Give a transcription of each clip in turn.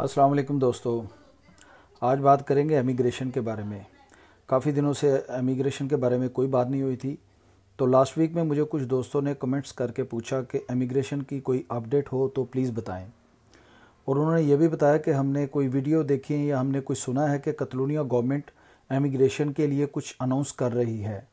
अस्सलाम वालेकुम दोस्तों आज बात करेंगे एमिग्रेशन के बारे में काफ़ी दिनों से एमिग्रेशन के बारे में कोई बात नहीं हुई थी तो लास्ट वीक में मुझे कुछ दोस्तों ने कमेंट्स करके पूछा कि एमिग्रेशन की कोई अपडेट हो तो प्लीज़ बताएं और उन्होंने ये भी बताया कि हमने कोई वीडियो देखी है या हमने कुछ सुना है कि कतलूनिया गवर्नमेंट एमिग्रेशन के लिए कुछ अनाउंस कर रही है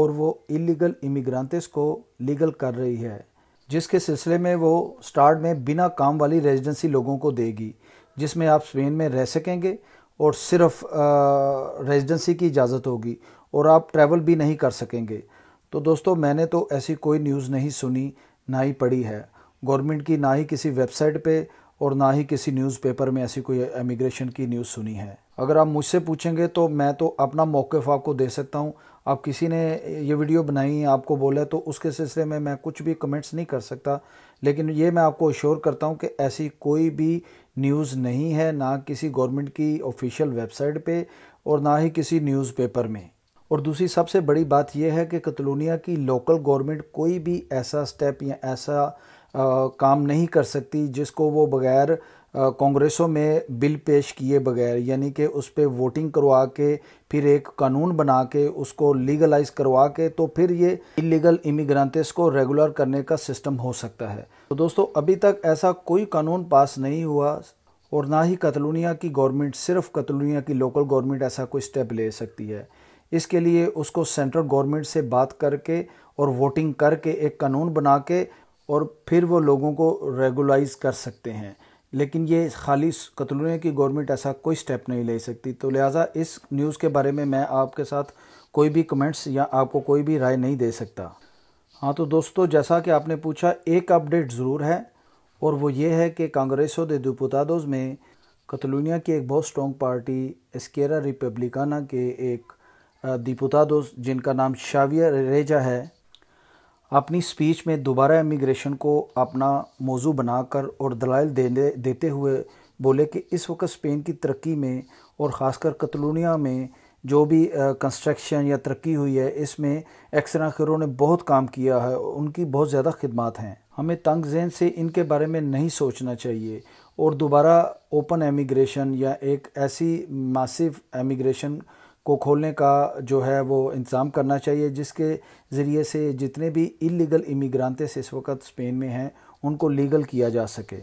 और वो इलीगल इमिग्रांट्स को लीगल कर रही है जिसके सिलसिले में वो स्टार्ट में बिना काम वाली रेजिडेंसी लोगों को देगी जिसमें आप स्पेन में रह सकेंगे और सिर्फ रेजिडेंसी की इजाज़त होगी और आप ट्रैवल भी नहीं कर सकेंगे तो दोस्तों मैंने तो ऐसी कोई न्यूज़ नहीं सुनी ना ही पढ़ी है गवर्नमेंट की ना ही किसी वेबसाइट पे और ना ही किसी न्यूज़पेपर में ऐसी कोई इमिग्रेशन की न्यूज़ सुनी है अगर आप मुझसे पूछेंगे तो मैं तो अपना मौक़ आपको दे सकता हूँ आप किसी ने ये वीडियो बनाई आपको बोला तो उसके सिलसिले में मैं कुछ भी कमेंट्स नहीं कर सकता लेकिन ये मैं आपको अश्योर करता हूँ कि ऐसी कोई भी न्यूज़ नहीं है ना किसी गवर्नमेंट की ऑफिशियल वेबसाइट पे और ना ही किसी न्यूज़पेपर में और दूसरी सबसे बड़ी बात यह है कि कतलोनिया की लोकल गवर्नमेंट कोई भी ऐसा स्टेप या ऐसा आ, काम नहीं कर सकती जिसको वो बगैर कांग्रेसों में बिल पेश किए बगैर यानी कि उस पर वोटिंग करवा के फिर एक कानून बना के उसको लीगलाइज करवा के तो फिर ये इलीगल इमिग्रांट्स को रेगुलर करने का सिस्टम हो सकता है तो दोस्तों अभी तक ऐसा कोई कानून पास नहीं हुआ और ना ही कतलूनिया की गवर्नमेंट सिर्फ कतलूनिया की लोकल गवर्नमेंट ऐसा कोई स्टेप ले सकती है इसके लिए उसको सेंट्रल गवर्नमेंट से बात करके और वोटिंग करके एक कानून बना के और फिर वो लोगों को रेगुलाइज कर सकते हैं लेकिन ये खाली कतलूने की गवर्नमेंट ऐसा कोई स्टेप नहीं ले सकती तो लिहाजा इस न्यूज़ के बारे में मैं आपके साथ कोई भी कमेंट्स या आपको कोई भी राय नहीं दे सकता हाँ तो दोस्तों जैसा कि आपने पूछा एक अपडेट ज़रूर है और वो ये है कि कांग्रेसो दे दुपुतादोज में कतलूनिया की एक बहुत स्ट्रॉन्ग पार्टी एस्केरा रिपब्लिकाना के एक दीपुतादोज जिनका नाम शाविया रेजा है अपनी स्पीच में दोबारा इमिग्रेशन को अपना मौजू बनाकर और दलाइल देने देते हुए बोले कि इस वक्त स्पेन की तरक्की में और ख़ासकर कतलूनिया में जो भी कंस्ट्रक्शन या तरक्की हुई है इसमें खरों ने बहुत काम किया है उनकी बहुत ज़्यादा खिदमत हैं हमें तंग जहन से इनके बारे में नहीं सोचना चाहिए और दोबारा ओपन एमिग्रेशन या एक ऐसी मासिव एमिग्रेशन को खोलने का जो है वो इंतज़ाम करना चाहिए जिसके ज़रिए से जितने भी इलीगल इमिग्रांतेस इस वक्त स्पेन में हैं उनको लीगल किया जा सके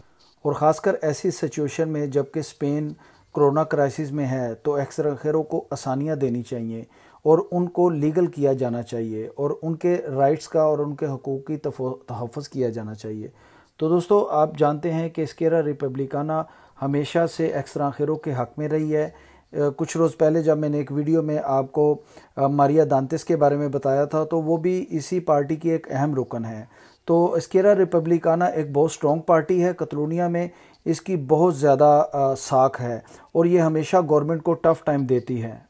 और ख़ासकर ऐसी सिचुएशन में जबकि स्पेन कोरोना क्राइसिस में है तो अखेरों को आसानियाँ देनी चाहिए और उनको लीगल किया जाना चाहिए और उनके राइट्स का और उनके हकूक़ की तहफ़ किया जाना चाहिए तो दोस्तों आप जानते हैं कि इसकेरा रिपब्लिकाना हमेशा से एक्सरखेरों के हक़ में रही है कुछ रोज़ पहले जब मैंने एक वीडियो में आपको मारिया दांतिस के बारे में बताया था तो वो भी इसी पार्टी की एक अहम रुकन है तो इसकेरा रिपब्लिकाना एक बहुत स्ट्रॉन्ग पार्टी है कतलोनिया में इसकी बहुत ज़्यादा साख है और ये हमेशा गवर्नमेंट को टफ़ टाइम देती है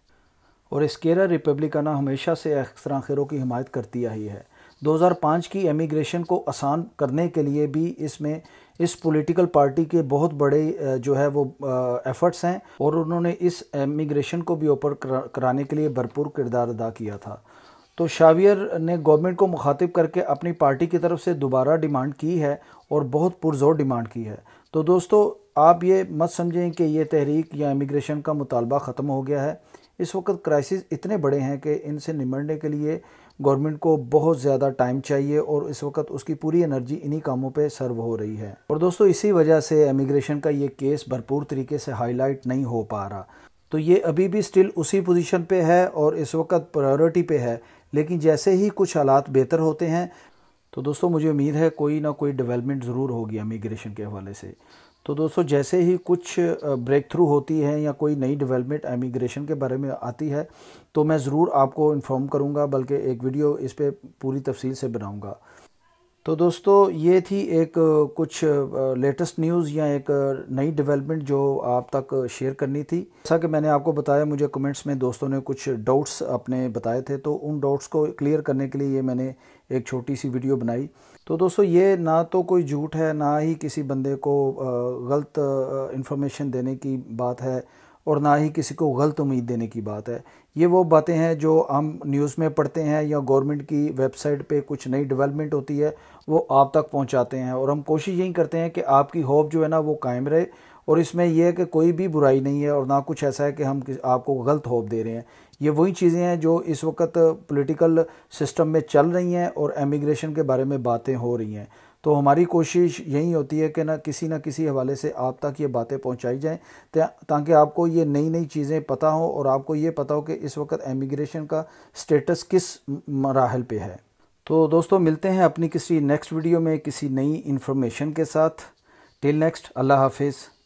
और इसकेरा रिपब्लिकाना हमेशा से अक्सर आखिरों की हिमायत करती आई है 2005 की एमिग्रेशन को आसान करने के लिए भी इसमें इस पॉलिटिकल पार्टी के बहुत बड़े जो है वो एफर्ट्स हैं और उन्होंने इस एमिग्रेशन को भी ऊपर कराने के लिए भरपूर किरदार अदा किया था तो शावियर ने गवर्नमेंट को मुखातिब करके अपनी पार्टी की तरफ से दोबारा डिमांड की है और बहुत पुरजोर डिमांड की है तो दोस्तों आप ये मत समझें कि ये तहरीक या इमिग्रेशन का मुतालबा ख़त्म हो गया है इस वक्त क्राइसिस इतने बड़े हैं कि इनसे निमटने के लिए गवर्नमेंट को बहुत ज़्यादा टाइम चाहिए और इस वक्त उसकी पूरी एनर्जी इन्हीं कामों पे सर्व हो रही है और दोस्तों इसी वजह से इमिग्रेशन का ये केस भरपूर तरीके से हाईलाइट नहीं हो पा रहा तो ये अभी भी स्टिल उसी पोजीशन पे है और इस वक्त प्रायोरिटी पे है लेकिन जैसे ही कुछ हालात बेहतर होते हैं तो दोस्तों मुझे उम्मीद है कोई ना कोई डेवलपमेंट ज़रूर होगी इमिग्रेशन के हवाले से तो दोस्तों जैसे ही कुछ ब्रेक थ्रू होती है या कोई नई डेवलपमेंट इमिग्रेशन के बारे में आती है तो मैं ज़रूर आपको इन्फॉर्म करूँगा बल्कि एक वीडियो इस पर पूरी तफसील से बनाऊँगा तो दोस्तों ये थी एक कुछ लेटेस्ट न्यूज़ या एक नई डेवलपमेंट जो आप तक शेयर करनी थी जैसा कि मैंने आपको बताया मुझे कमेंट्स में दोस्तों ने कुछ डाउट्स अपने बताए थे तो उन डाउट्स को क्लियर करने के लिए ये मैंने एक छोटी सी वीडियो बनाई तो दोस्तों ये ना तो कोई झूठ है ना ही किसी बंदे को गलत इन्फॉर्मेशन देने की बात है और ना ही किसी को गलत उम्मीद देने की बात है ये वो बातें हैं जो हम न्यूज़ में पढ़ते हैं या गवर्नमेंट की वेबसाइट पे कुछ नई डेवलपमेंट होती है वो आप तक पहुंचाते हैं और हम कोशिश यही करते हैं कि आपकी होप जो है ना वो कायम रहे और इसमें यह है कि कोई भी बुराई नहीं है और ना कुछ ऐसा है कि हम आपको गलत होप दे रहे हैं ये वही चीज़ें हैं जो इस वक्त पॉलिटिकल सिस्टम में चल रही हैं और एमिग्रेशन के बारे में बातें हो रही हैं तो हमारी कोशिश यही होती है कि ना किसी ना किसी हवाले से आप तक ये बातें पहुंचाई जाएं ताकि आपको ये नई नई चीज़ें पता हो और आपको ये पता हो कि इस वक्त एमिग्रेशन का स्टेटस किस मराहल पे है तो दोस्तों मिलते हैं अपनी किसी नेक्स्ट वीडियो में किसी नई इन्फॉर्मेशन के साथ टिल नेक्स्ट अल्लाह हाफिज़